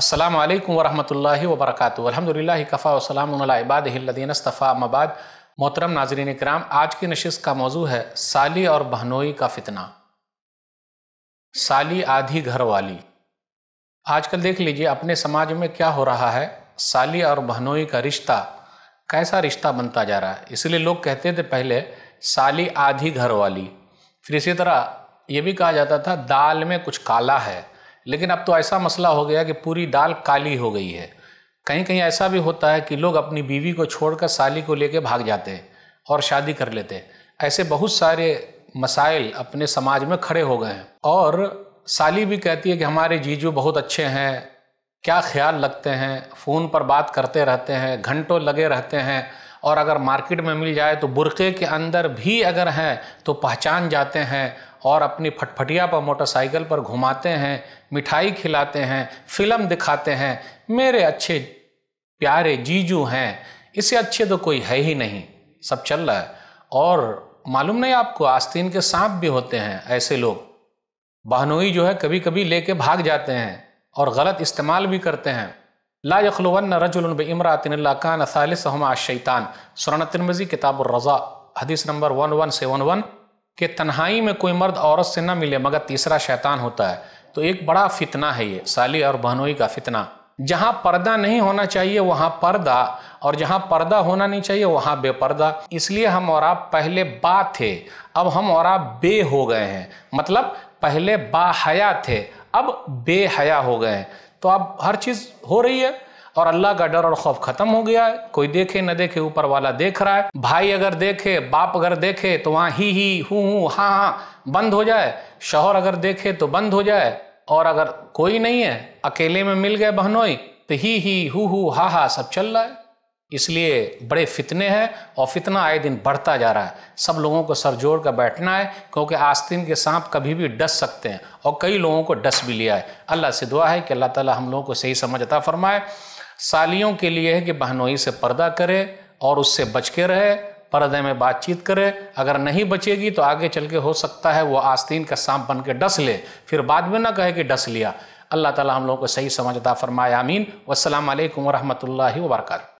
असलम वरहमल वबरक अलहमदिल्ला कफ़ा वसलामबादीनस्तफ़ा मबाद मोहतरम नाजरीन कराम आज की नशस्त का मौजू है साली और बहनोई का फितना साली आधी घर वाली आज कल देख लीजिए अपने समाज में क्या हो रहा है साली और बहनोई का रिश्ता कैसा रिश्ता बनता जा रहा है इसलिए लोग कहते थे पहले साली आधी घर वाली फिर इसी तरह यह भी कहा जाता था दाल में कुछ काला है लेकिन अब तो ऐसा मसला हो गया कि पूरी दाल काली हो गई है कहीं कहीं ऐसा भी होता है कि लोग अपनी बीवी को छोड़कर साली को लेकर भाग जाते हैं और शादी कर लेते हैं ऐसे बहुत सारे मसाइल अपने समाज में खड़े हो गए हैं और साली भी कहती है कि हमारे जीजू बहुत अच्छे हैं क्या ख्याल लगते हैं फ़ोन पर बात करते रहते हैं घंटों लगे रहते हैं और अगर मार्केट में मिल जाए तो बुरके के अंदर भी अगर हैं तो पहचान जाते हैं और अपनी फटफटिया पर मोटरसाइकिल पर घुमाते हैं मिठाई खिलाते हैं फिल्म दिखाते हैं मेरे अच्छे प्यारे जीजू हैं इससे अच्छे तो कोई है ही नहीं सब चल रहा है और मालूम नहीं आपको आस्तीन के सांप भी होते हैं ऐसे लोग बहनोई जो है कभी कभी लेके भाग जाते हैं और गलत इस्तेमाल भी करते हैं ला यखलवन रजुल इमरातिन कान सालिस शैतान सुरन तिरमजी किताब रज़ा हदीस number one one seven one कि तन्हाई में कोई मर्द औरत से ना मिले मगर तीसरा शैतान होता है तो एक बड़ा फितना है ये साली और बहनोई का फितना जहाँ पर्दा नहीं होना चाहिए वहाँ पर्दा और जहाँ पर्दा होना नहीं चाहिए वहाँ बेपर्दा इसलिए हम और आप पहले बा थे अब हम और आप बे हो गए हैं मतलब पहले बाहया थे अब बेहया हो गए हैं तो अब हर चीज़ हो रही है और अल्लाह का डर और खौफ खत्म हो गया है कोई देखे न देखे ऊपर वाला देख रहा है भाई अगर देखे बाप अगर देखे तो वहाँ ही ही हूँ हूँ हाँ हाँ बंद हो जाए शोहर अगर देखे तो बंद हो जाए और अगर कोई नहीं है अकेले में मिल गए बहनोई तो ही ही हु हु हा हा सब चल रहा है इसलिए बड़े फितने हैं और फितना आए दिन बढ़ता जा रहा है सब लोगों को सर जोड़ कर बैठना है क्योंकि आस्तीन के सांप कभी भी डस सकते हैं और कई लोगों को डस भी लिया है अल्लाह से दुआ है कि अल्लाह ताला हम लोगों को सही समझ अता फरमाए सालियों के लिए है कि बहनोई से पर्दा करे और उससे बच के रहे पर्दे में बातचीत करे अगर नहीं बचेगी तो आगे चल के हो सकता है वो आस्तीन का सांप बन के डस ले फिर बाद में ना कहे कि डस लिया अल्लाह ताला हम लोगों को सही समझदा फरमाए आमीन वालकम वरहमल वर्का